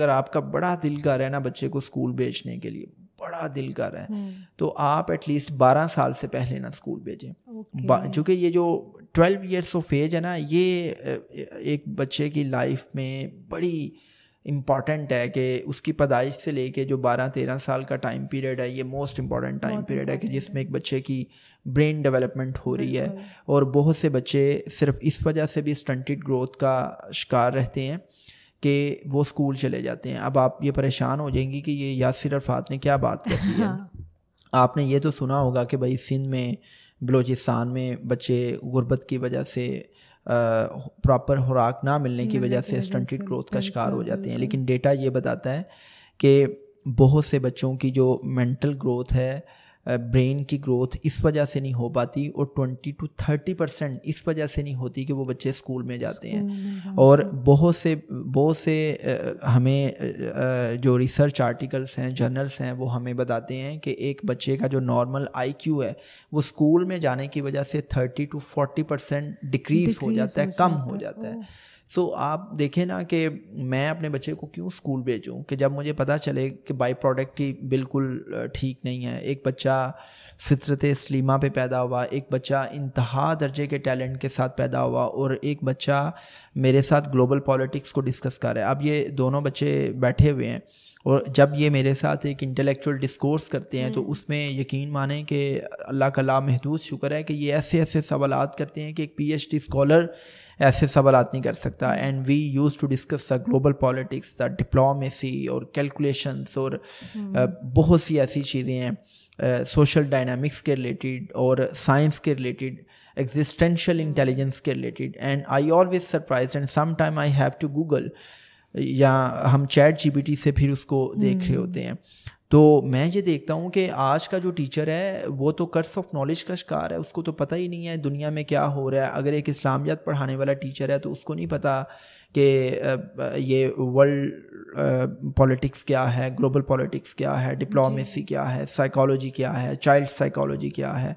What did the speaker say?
अगर आपका बड़ा दिल कर है ना बच्चे को स्कूल भेजने के लिए बड़ा दिल कर है हम्म। तो आप एटलीस्ट बारह साल से पहले ना स्कूल भेजें चूँकि ये जो ट्वेल्व ईयर्स ऑफ एज है ना ये एक बच्चे की लाइफ में बड़ी इम्पॉर्टेंट है कि उसकी पैदाइश से लेके जो 12-13 साल का टाइम पीरियड है ये मोस्ट इम्पॉर्टेंट टाइम पीरियड है कि जिसमें एक बच्चे की ब्रेन डेवलपमेंट हो रही है और बहुत से बच्चे सिर्फ इस वजह से भी स्टंटेड ग्रोथ का शिकार रहते हैं कि वो स्कूल चले जाते हैं अब आप ये परेशान हो जाएंगी कि ये यासिर अरफात ने क्या बात कर दी है हाँ। आपने ये तो सुना होगा कि भाई सिंध में बलोचिस्तान में बच्चे गुर्बत की वजह से प्रॉपर खुराक ना मिलने की वजह से स्टंटेड ग्रोथ का शिकार हो जाते हैं लेकिन डेटा ये बताता है कि बहुत से बच्चों की जो मेंटल ग्रोथ है ब्रेन की ग्रोथ इस वजह से नहीं हो पाती और 20 टू 30 परसेंट इस वजह से नहीं होती कि वो बच्चे स्कूल में जाते हैं और बहुत से बहुत से हमें जो रिसर्च आर्टिकल्स हैं जर्नल्स हैं वो हमें बताते हैं कि एक हम्म। बच्चे का जो नॉर्मल आईक्यू है वो स्कूल में जाने की वजह से 30 टू 40 परसेंट डिक्रीज हो जाता है कम हो जाता है सो so, आप देखें ना कि मैं अपने बच्चे को क्यों स्कूल भेजूँ कि जब मुझे पता चले कि बाई प्रोडक्ट ही बिल्कुल ठीक नहीं है एक बच्चा फितरत स्लीमा पे पैदा हुआ एक बच्चा इंतहा दर्जे के टैलेंट के साथ पैदा हुआ और एक बच्चा मेरे साथ ग्लोबल पॉलिटिक्स को डिस्कस कर रहा है अब ये दोनों बच्चे बैठे हुए हैं और जब ये मेरे साथ एक इंटेलेक्चुअल डिस्कोर्स करते हैं तो हम्म। उसमें यकीन माने कि अल्लाह का ला महदूद शुक्र है कि ये ऐसे ऐसे सवाल करते हैं कि एक पीएचडी स्कॉलर ऐसे सवाल नहीं कर सकता and we use to discuss the global politics the diplomacy और कैलकुलेशंस और हम्म। बहुत सी ऐसी चीज़ें हैं सोशल डायनामिक्स के रिलेटेड और साइंस के रिलेटेड एग्जिस्टेंशल इंटेलिजेंस के related and I always surprise and some time I have to Google या हम चैट जी से फिर उसको देख रहे हम्म। होते हैं तो मैं ये देखता हूँ कि आज का जो टीचर है वो तो कर्स ऑफ नॉलेज का शिकार है उसको तो पता ही नहीं है दुनिया में क्या हो रहा है अगर एक इस्लामियात पढ़ाने वाला टीचर है तो उसको नहीं पता कि ये वर्ल्ड पॉलिटिक्स क्या है ग्लोबल पॉलिटिक्स क्या है डिप्लोमेसी क्या है साइकोलॉजी क्या है चाइल्ड साइकोलॉजी क्या है